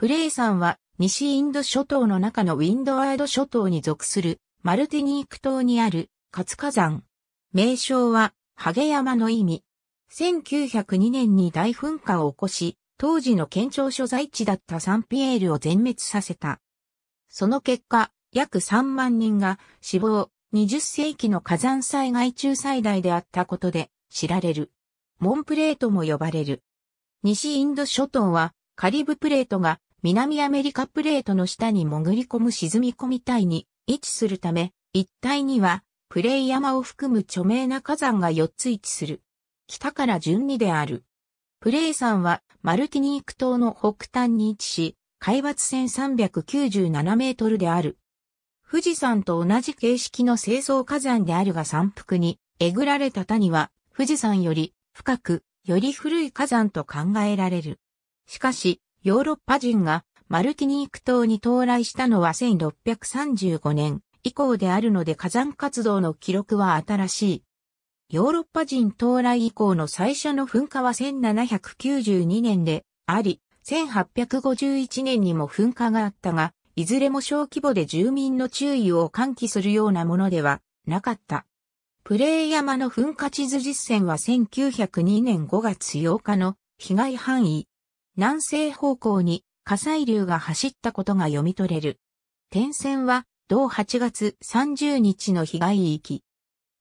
プレイ山は西インド諸島の中のウィンドワード諸島に属するマルティニーク島にある活火山。名称はハゲ山の意味。1902年に大噴火を起こし、当時の県庁所在地だったサンピエールを全滅させた。その結果、約3万人が死亡、20世紀の火山災害中最大であったことで知られる。モンプレートも呼ばれる。西インド諸島はカリブプレートが南アメリカプレートの下に潜り込む沈み込み帯に位置するため、一帯にはプレイ山を含む著名な火山が4つ位置する。北から順にである。プレイ山はマルティニーク島の北端に位置し、海抜1397メートルである。富士山と同じ形式の清掃火山であるが山腹に、えぐられた谷は、富士山より深く、より古い火山と考えられる。しかし、ヨーロッパ人がマルティニーク島に到来したのは1635年以降であるので火山活動の記録は新しい。ヨーロッパ人到来以降の最初の噴火は1792年であり、1851年にも噴火があったが、いずれも小規模で住民の注意を喚起するようなものではなかった。プレイ山の噴火地図実践は1902年5月8日の被害範囲南西方向に火砕流が走ったことが読み取れる。点線は同8月30日の被害域。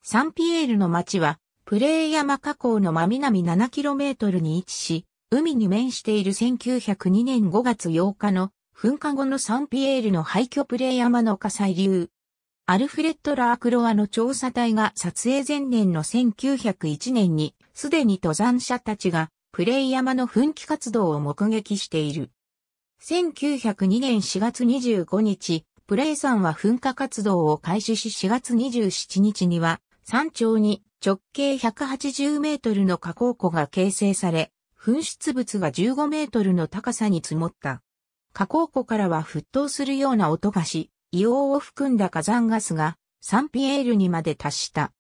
サンピエールの町はプレヤ山河口の真南 7km に位置し、海に面している1902年5月8日の噴火後のサンピエールの廃墟プレヤ山の火砕流。アルフレッド・ラークロアの調査隊が撮影前年の1901年にすでに登山者たちがプレイ山の噴気活動を目撃している。1902年4月25日、プレイ山は噴火活動を開始し4月27日には山頂に直径180メートルの火口湖が形成され、噴出物が15メートルの高さに積もった。火口湖からは沸騰するような音がし、硫黄を含んだ火山ガスがサンピエールにまで達した。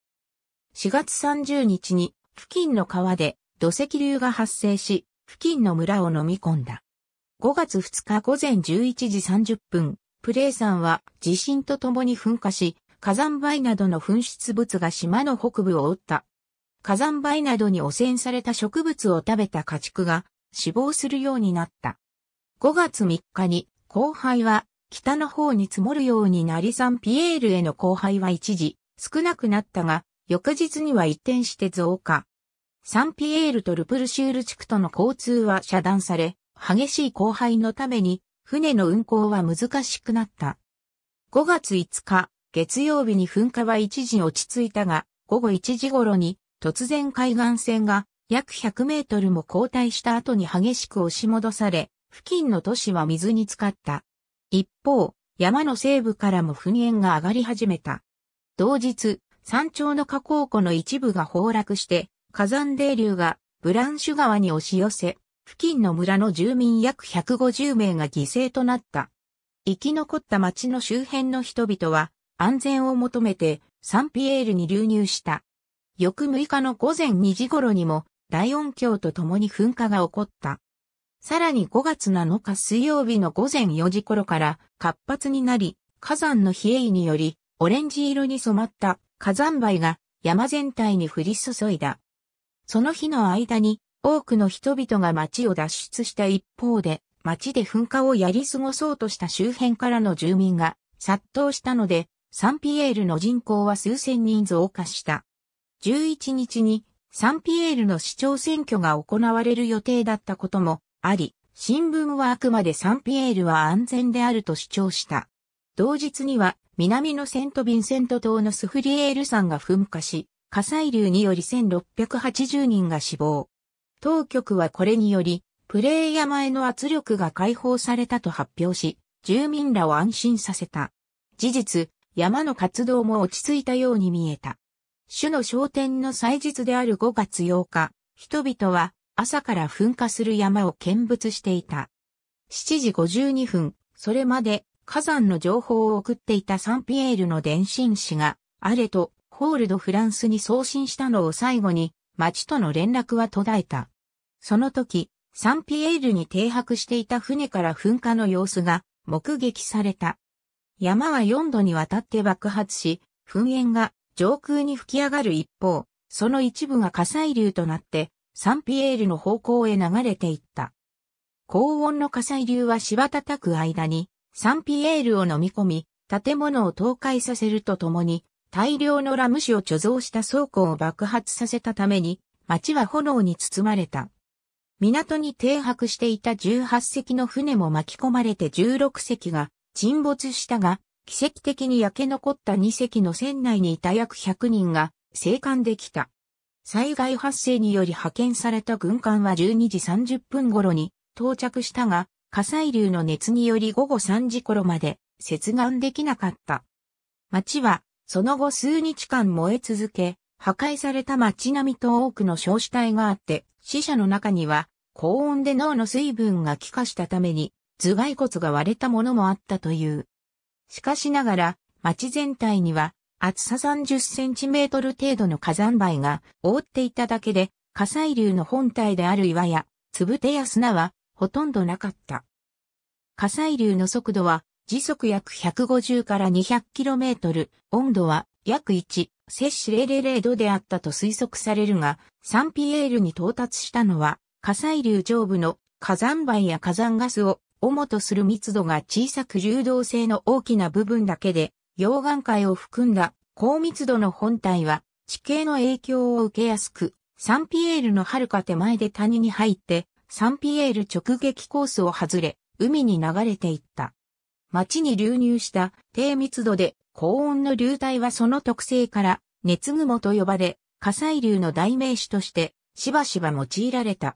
4月30日に付近の川で土石流が発生し、付近の村を飲み込んだ。5月2日午前11時30分、プレイさんは地震とともに噴火し、火山灰などの噴出物が島の北部を覆った。火山灰などに汚染された植物を食べた家畜が死亡するようになった。5月3日に後輩は北の方に積もるようになりサンピエールへの後輩は一時少なくなったが、翌日には一転して増加。サンピエールとルプルシュール地区との交通は遮断され、激しい荒廃のために、船の運航は難しくなった。5月5日、月曜日に噴火は一時落ち着いたが、午後1時頃に、突然海岸線が約100メートルも後退した後に激しく押し戻され、付近の都市は水に浸かった。一方、山の西部からも噴煙が上がり始めた。同日、山頂の河口湖の一部が崩落して、火山泥流がブランシュ川に押し寄せ、付近の村の住民約150名が犠牲となった。生き残った町の周辺の人々は安全を求めてサンピエールに流入した。翌6日の午前2時頃にも大音響と共に噴火が起こった。さらに5月7日水曜日の午前4時頃から活発になり、火山の冷えによりオレンジ色に染まった火山灰が山全体に降り注いだ。その日の間に多くの人々が町を脱出した一方で、町で噴火をやり過ごそうとした周辺からの住民が殺到したので、サンピエールの人口は数千人増加した。11日にサンピエールの市長選挙が行われる予定だったこともあり、新聞はあくまでサンピエールは安全であると主張した。同日には南のセント・ヴィンセント島のスフリエール山が噴火し、火砕流により1680人が死亡。当局はこれにより、プレイヤ前の圧力が解放されたと発表し、住民らを安心させた。事実、山の活動も落ち着いたように見えた。主の昇天の祭日である5月8日、人々は朝から噴火する山を見物していた。7時52分、それまで火山の情報を送っていたサンピエールの電信士が、あれとコールドフランスに送信したのを最後に、町との連絡は途絶えた。その時、サンピエールに停泊していた船から噴火の様子が目撃された。山は4度にわたって爆発し、噴煙が上空に吹き上がる一方、その一部が火砕流となって、サンピエールの方向へ流れていった。高温の火砕流は柴叩く間に、サンピエールを飲み込み、建物を倒壊させるとともに、大量のラム酒を貯蔵した倉庫を爆発させたために、町は炎に包まれた。港に停泊していた18隻の船も巻き込まれて16隻が沈没したが、奇跡的に焼け残った2隻の船内にいた約100人が生還できた。災害発生により派遣された軍艦は12時30分頃に到着したが、火砕流の熱により午後3時頃まで接岸できなかった。町はその後数日間燃え続け、破壊された街並みと多くの焼死体があって、死者の中には、高温で脳の水分が気化したために、頭蓋骨が割れたものもあったという。しかしながら、街全体には、厚さ30センチメートル程度の火山灰が覆っていただけで、火砕流の本体である岩や、つぶてや砂は、ほとんどなかった。火砕流の速度は、時速約150から 200km、温度は約1、摂氏000度であったと推測されるが、サンピエールに到達したのは、火砕流上部の火山灰や火山ガスを主とする密度が小さく流動性の大きな部分だけで、溶岩界を含んだ高密度の本体は地形の影響を受けやすく、サンピエールの遥か手前で谷に入って、サンピエール直撃コースを外れ、海に流れていった。町に流入した低密度で高温の流体はその特性から熱雲と呼ばれ、火砕流の代名詞としてしばしば用いられた。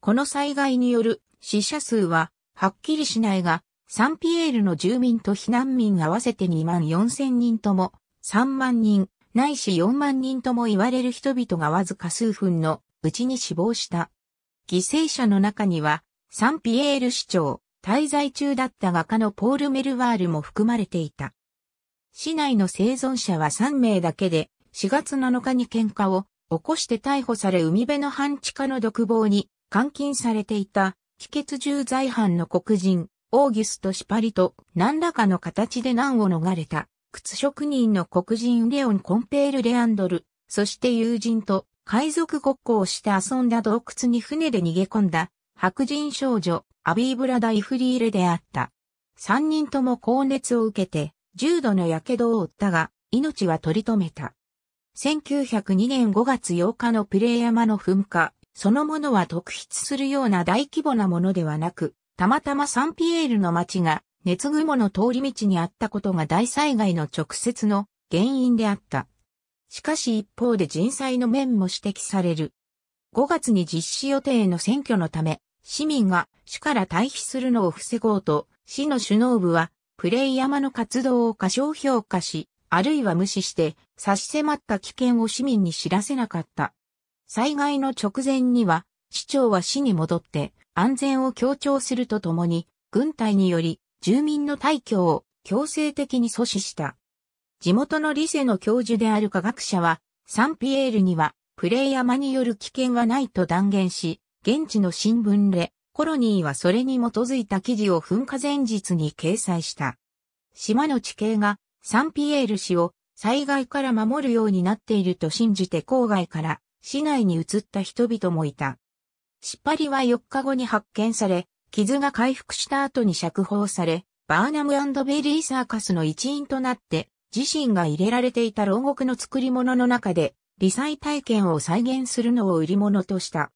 この災害による死者数ははっきりしないが、サンピエールの住民と避難民合わせて2万4千人とも、3万人、ないし4万人とも言われる人々がわずか数分のうちに死亡した。犠牲者の中には、サンピエール市長、滞在中だった画家のポール・メルワールも含まれていた。市内の生存者は3名だけで、4月7日に喧嘩を起こして逮捕され海辺の半地下の独房に監禁されていた、気血重罪犯の黒人、オーギュスト・シパリと何らかの形で難を逃れた、靴職人の黒人レオン・コンペール・レアンドル、そして友人と海賊ごっこをして遊んだ洞窟に船で逃げ込んだ白人少女、アビーブラダイフリーレであった。三人とも高熱を受けて、重度の火傷を負ったが、命は取り留めた。1902年5月8日のプレイ山の噴火、そのものは特筆するような大規模なものではなく、たまたまサンピエールの町が熱雲の通り道にあったことが大災害の直接の原因であった。しかし一方で人災の面も指摘される。5月に実施予定の選挙のため、市民が主から退避するのを防ごうと、市の首脳部は、プレイヤマの活動を過小評価し、あるいは無視して、差し迫った危険を市民に知らせなかった。災害の直前には、市長は市に戻って、安全を強調するとともに、軍隊により、住民の退去を強制的に阻止した。地元のリセの教授である科学者は、サンピエールには、プレイヤマによる危険はないと断言し、現地の新聞レ、コロニーはそれに基づいた記事を噴火前日に掲載した。島の地形がサンピエール市を災害から守るようになっていると信じて郊外から市内に移った人々もいた。しっぱりは4日後に発見され、傷が回復した後に釈放され、バーナムベリーサーカスの一員となって、自身が入れられていた牢獄の作り物の中で、理災体験を再現するのを売り物とした。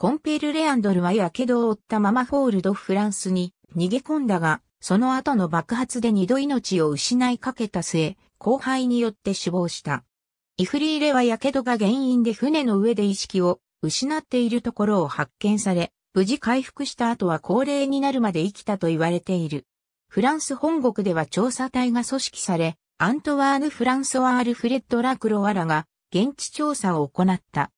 コンペル・レアンドルは火傷を負ったままフォールド・フランスに逃げ込んだが、その後の爆発で二度命を失いかけた末、後輩によって死亡した。イフリーレは火傷が原因で船の上で意識を失っているところを発見され、無事回復した後は高齢になるまで生きたと言われている。フランス本国では調査隊が組織され、アントワーヌ・フランソワール・フレッド・ラクロワラが現地調査を行った。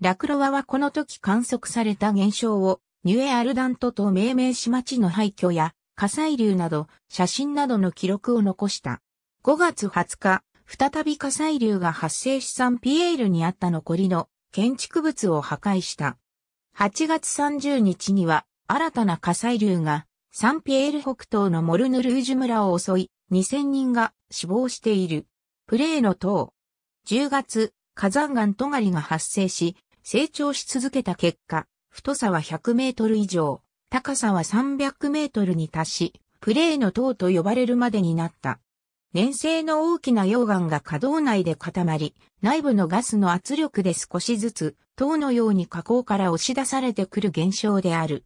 ラクロワはこの時観測された現象をニュエアルダントと命名し町の廃墟や火砕流など写真などの記録を残した。5月20日、再び火砕流が発生しサンピエールにあった残りの建築物を破壊した。8月30日には新たな火砕流がサンピエール北東のモルヌルージュ村を襲い2000人が死亡している。プレーの塔。10月、火山岩尖が発生し、成長し続けた結果、太さは100メートル以上、高さは300メートルに達し、プレーの塔と呼ばれるまでになった。粘性の大きな溶岩が可動内で固まり、内部のガスの圧力で少しずつ、塔のように火口から押し出されてくる現象である。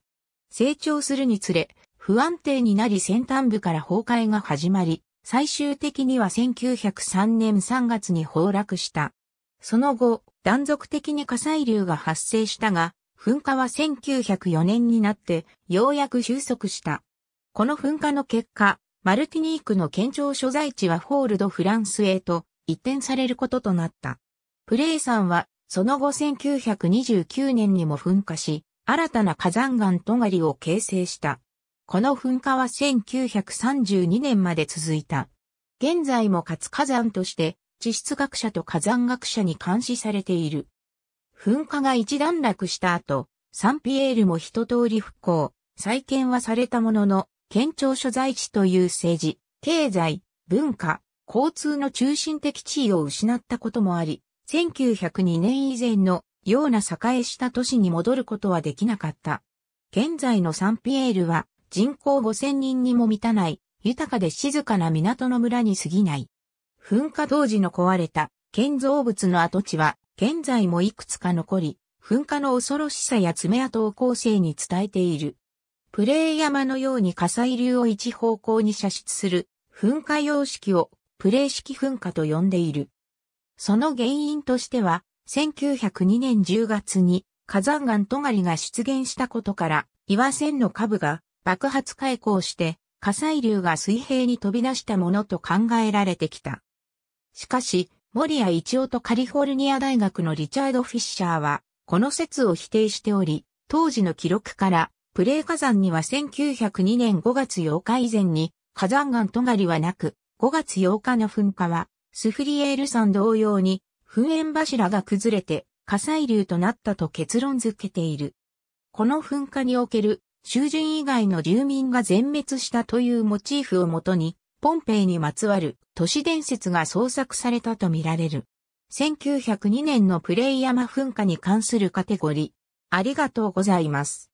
成長するにつれ、不安定になり先端部から崩壊が始まり、最終的には1903年3月に崩落した。その後、断続的に火砕流が発生したが、噴火は1904年になってようやく収束した。この噴火の結果、マルティニークの県庁所在地はフォールド・フランスへと移転されることとなった。プレイさんは、その後1929年にも噴火し、新たな火山岩とがりを形成した。この噴火は1932年まで続いた。現在も活火山として地質学者と火山学者に監視されている。噴火が一段落した後、サンピエールも一通り復興、再建はされたものの、県庁所在地という政治、経済、文化、交通の中心的地位を失ったこともあり、1902年以前のような栄えした都市に戻ることはできなかった。現在のサンピエールは人口5000人にも満たない、豊かで静かな港の村に過ぎない。噴火当時の壊れた建造物の跡地は現在もいくつか残り、噴火の恐ろしさや爪痕を後世に伝えている。プレイ山のように火砕流を一方向に射出する噴火様式をプレイ式噴火と呼んでいる。その原因としては、1902年10月に火山岩トガリが出現したことから、岩線の下部が爆発開口して火砕流が水平に飛び出したものと考えられてきた。しかし、森谷一夫とカリフォルニア大学のリチャード・フィッシャーは、この説を否定しており、当時の記録から、プレー火山には1902年5月8日以前に火山岩とがりはなく、5月8日の噴火は、スフリエール山同様に、噴煙柱が崩れて火砕流となったと結論づけている。この噴火における、囚人以外の住民が全滅したというモチーフをもとに、ポンペイにまつわる都市伝説が創作されたとみられる。1902年のプレイヤマ噴火に関するカテゴリー。ありがとうございます。